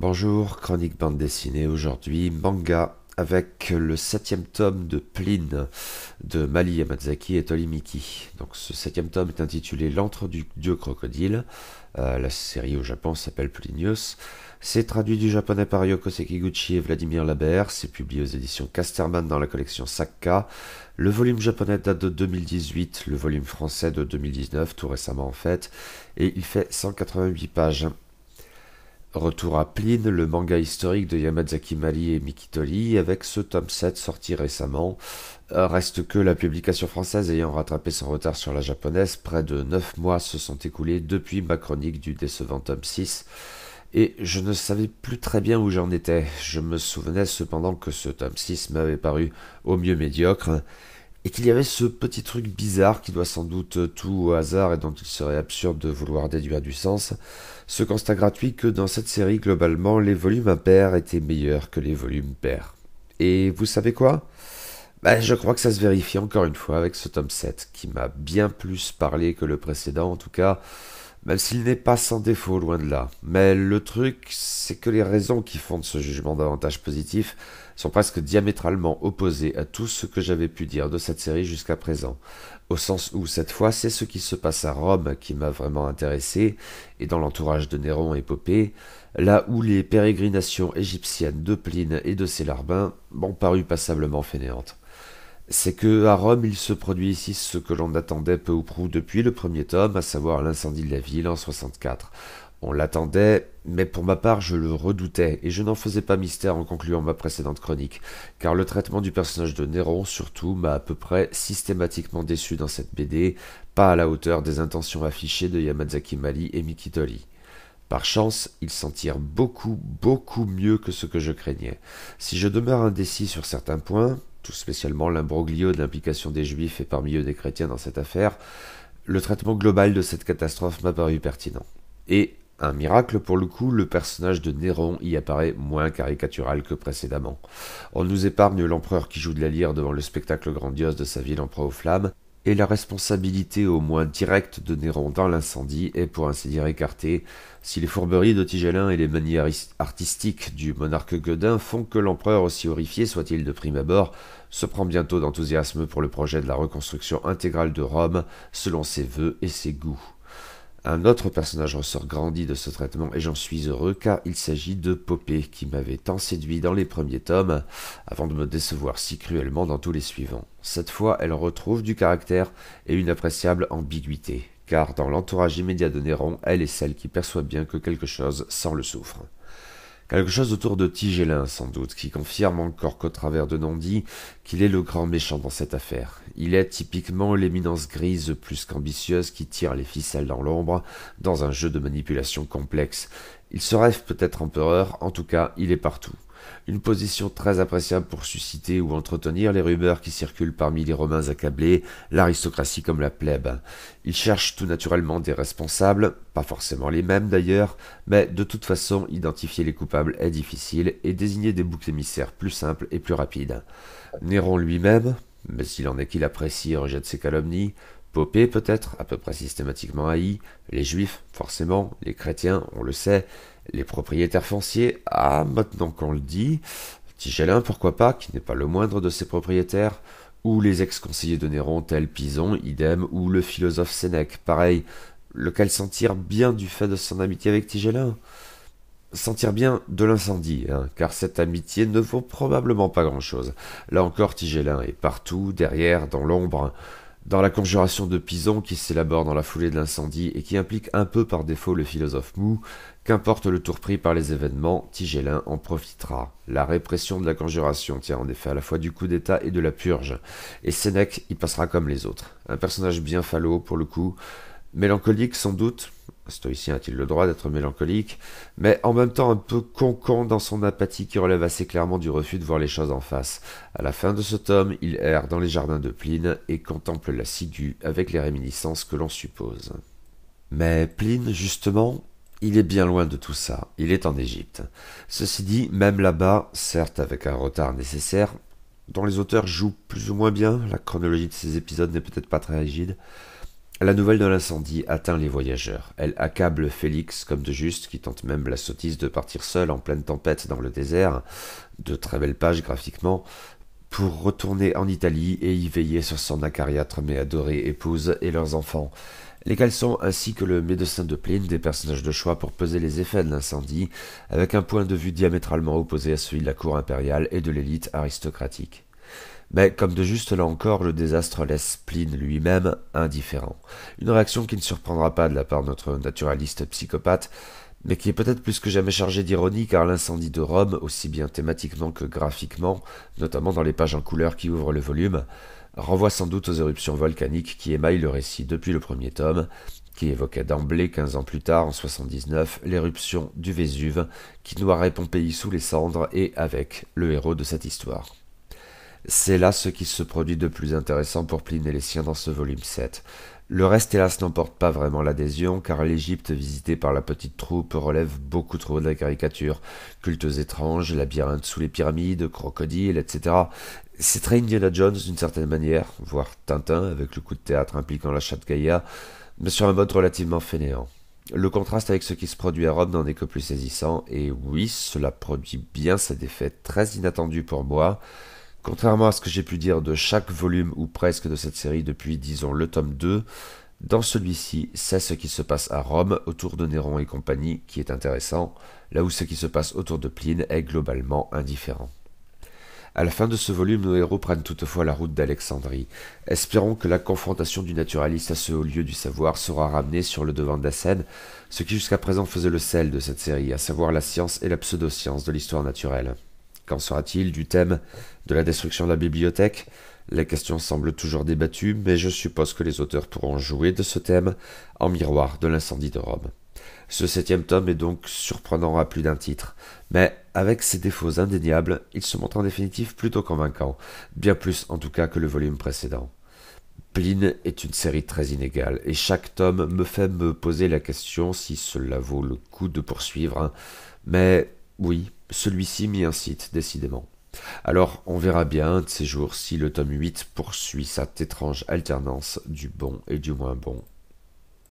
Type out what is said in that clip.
Bonjour, chronique bande dessinée aujourd'hui, manga avec le septième tome de Pline de Mali Yamazaki et Tolimiki. Donc ce septième tome est intitulé L'antre du dieu crocodile. Euh, la série au Japon s'appelle Plinius. C'est traduit du japonais par Yoko Sekiguchi et Vladimir Labert. C'est publié aux éditions Casterman dans la collection Sakka. Le volume japonais date de 2018, le volume français de 2019, tout récemment en fait, et il fait 188 pages. Retour à Pline, le manga historique de Yamazaki Mali et Mikitoli, avec ce tome 7 sorti récemment. Euh, reste que la publication française ayant rattrapé son retard sur la japonaise, près de 9 mois se sont écoulés depuis ma chronique du décevant tome 6, et je ne savais plus très bien où j'en étais. Je me souvenais cependant que ce tome 6 m'avait paru au mieux médiocre, et qu'il y avait ce petit truc bizarre qui doit sans doute tout au hasard et dont il serait absurde de vouloir déduire du sens, ce constat gratuit que dans cette série globalement les volumes impairs étaient meilleurs que les volumes pairs. Et vous savez quoi ben, Je crois que ça se vérifie encore une fois avec ce tome 7 qui m'a bien plus parlé que le précédent en tout cas, même s'il n'est pas sans défaut loin de là. Mais le truc c'est que les raisons qui font de ce jugement d'avantage positif sont presque diamétralement opposés à tout ce que j'avais pu dire de cette série jusqu'à présent, au sens où cette fois c'est ce qui se passe à Rome qui m'a vraiment intéressé, et dans l'entourage de Néron et Popée, là où les pérégrinations égyptiennes de Pline et de Célarbin m'ont paru passablement fainéantes. C'est que à Rome il se produit ici ce que l'on attendait peu ou prou depuis le premier tome, à savoir l'incendie de la ville en 64, on l'attendait, mais pour ma part je le redoutais, et je n'en faisais pas mystère en concluant ma précédente chronique, car le traitement du personnage de Néron surtout m'a à peu près systématiquement déçu dans cette BD, pas à la hauteur des intentions affichées de Yamazaki Mali et mikitoli Par chance, ils s'en tirent beaucoup, beaucoup mieux que ce que je craignais. Si je demeure indécis sur certains points, tout spécialement l'imbroglio de l'implication des juifs et parmi eux des chrétiens dans cette affaire, le traitement global de cette catastrophe m'a paru pertinent. Et un miracle pour le coup, le personnage de Néron y apparaît moins caricatural que précédemment. On nous épargne l'empereur qui joue de la lyre devant le spectacle grandiose de sa ville en proie aux flammes, et la responsabilité au moins directe de Néron dans l'incendie est pour ainsi dire écartée, si les fourberies de Tigellin et les manières artistiques du monarque Godin font que l'empereur, aussi horrifié soit-il de prime abord, se prend bientôt d'enthousiasme pour le projet de la reconstruction intégrale de Rome, selon ses vœux et ses goûts. Un autre personnage ressort grandi de ce traitement et j'en suis heureux car il s'agit de Poppée qui m'avait tant séduit dans les premiers tomes avant de me décevoir si cruellement dans tous les suivants. Cette fois, elle retrouve du caractère et une appréciable ambiguïté car dans l'entourage immédiat de Néron, elle est celle qui perçoit bien que quelque chose sans le souffre. Quelque chose autour de Tigellin, sans doute, qui confirme encore qu'au travers de Nandi, qu'il est le grand méchant dans cette affaire. Il est typiquement l'éminence grise plus qu'ambitieuse qui tire les ficelles dans l'ombre, dans un jeu de manipulation complexe. Il se rêve peut-être empereur, en tout cas, il est partout. Une position très appréciable pour susciter ou entretenir les rumeurs qui circulent parmi les Romains accablés, l'aristocratie comme la plèbe. Ils cherchent tout naturellement des responsables, pas forcément les mêmes d'ailleurs, mais de toute façon identifier les coupables est difficile et désigner des boucs émissaires plus simples et plus rapides. Néron lui-même, mais s'il en est qu'il apprécie et rejette ses calomnies, Popée peut-être, à peu près systématiquement haï, les juifs, forcément, les chrétiens, on le sait, les propriétaires fonciers, ah, maintenant qu'on le dit, Tigellin, pourquoi pas, qui n'est pas le moindre de ses propriétaires, ou les ex-conseillers de Néron, tel Pison, idem, ou le philosophe Sénèque, pareil, lequel s'en tire bien du fait de son amitié avec Tigellin. Sentir bien de l'incendie, hein, car cette amitié ne vaut probablement pas grand-chose. Là encore, Tigellin est partout, derrière, dans l'ombre, dans la conjuration de Pison, qui s'élabore dans la foulée de l'incendie et qui implique un peu par défaut le philosophe mou, qu'importe le tour pris par les événements, Tigellin en profitera. La répression de la conjuration tient en effet à la fois du coup d'État et de la purge, et Sénèque y passera comme les autres. Un personnage bien falot pour le coup, mélancolique sans doute, stoïcien a-t-il le droit d'être mélancolique, mais en même temps un peu concon dans son apathie qui relève assez clairement du refus de voir les choses en face. À la fin de ce tome, il erre dans les jardins de Pline et contemple la ciguë avec les réminiscences que l'on suppose. Mais Pline, justement, il est bien loin de tout ça, il est en Égypte. Ceci dit, même là-bas, certes avec un retard nécessaire, dont les auteurs jouent plus ou moins bien, la chronologie de ces épisodes n'est peut-être pas très rigide, la nouvelle de l'incendie atteint les voyageurs. Elle accable Félix comme de juste, qui tente même la sottise de partir seul en pleine tempête dans le désert, de très belles pages graphiquement, pour retourner en Italie et y veiller sur son acariâtre mais adorée épouse et leurs enfants. Les caleçons ainsi que le médecin de Pline, des personnages de choix pour peser les effets de l'incendie, avec un point de vue diamétralement opposé à celui de la cour impériale et de l'élite aristocratique. Mais comme de juste là encore, le désastre laisse Pline lui-même indifférent. Une réaction qui ne surprendra pas de la part de notre naturaliste psychopathe, mais qui est peut-être plus que jamais chargée d'ironie car l'incendie de Rome, aussi bien thématiquement que graphiquement, notamment dans les pages en couleur qui ouvrent le volume, renvoie sans doute aux éruptions volcaniques qui émaillent le récit depuis le premier tome, qui évoquait d'emblée, 15 ans plus tard, en 79, l'éruption du Vésuve, qui noirait Pompéi sous les cendres et avec le héros de cette histoire. C'est là ce qui se produit de plus intéressant pour Pline et les siens dans ce volume 7. Le reste, hélas, n'emporte pas vraiment l'adhésion, car l'Égypte visitée par la petite troupe relève beaucoup trop de la caricature. Cultes étranges, labyrinthes sous les pyramides, crocodiles, etc. C'est très Indiana Jones d'une certaine manière, voire Tintin avec le coup de théâtre impliquant la chatte Gaïa, mais sur un mode relativement fainéant. Le contraste avec ce qui se produit à Rome n'en est que plus saisissant, et oui, cela produit bien cet effet très inattendu pour moi, Contrairement à ce que j'ai pu dire de chaque volume ou presque de cette série depuis, disons, le tome 2, dans celui-ci, c'est ce qui se passe à Rome autour de Néron et compagnie qui est intéressant, là où ce qui se passe autour de Pline est globalement indifférent. À la fin de ce volume, nos héros prennent toutefois la route d'Alexandrie. Espérons que la confrontation du naturaliste à ce haut lieu du savoir sera ramenée sur le devant de la scène, ce qui jusqu'à présent faisait le sel de cette série, à savoir la science et la pseudo-science de l'histoire naturelle. Qu'en sera-t-il du thème de la destruction de la bibliothèque La question semble toujours débattue, mais je suppose que les auteurs pourront jouer de ce thème en miroir de l'incendie de Rome. Ce septième tome est donc surprenant à plus d'un titre, mais avec ses défauts indéniables, il se montre en définitive plutôt convaincant, bien plus en tout cas que le volume précédent. Pline est une série très inégale, et chaque tome me fait me poser la question si cela vaut le coup de poursuivre, hein. mais oui, celui-ci m'y incite, décidément. Alors, on verra bien de ces jours si le tome 8 poursuit cette étrange alternance du bon et du moins bon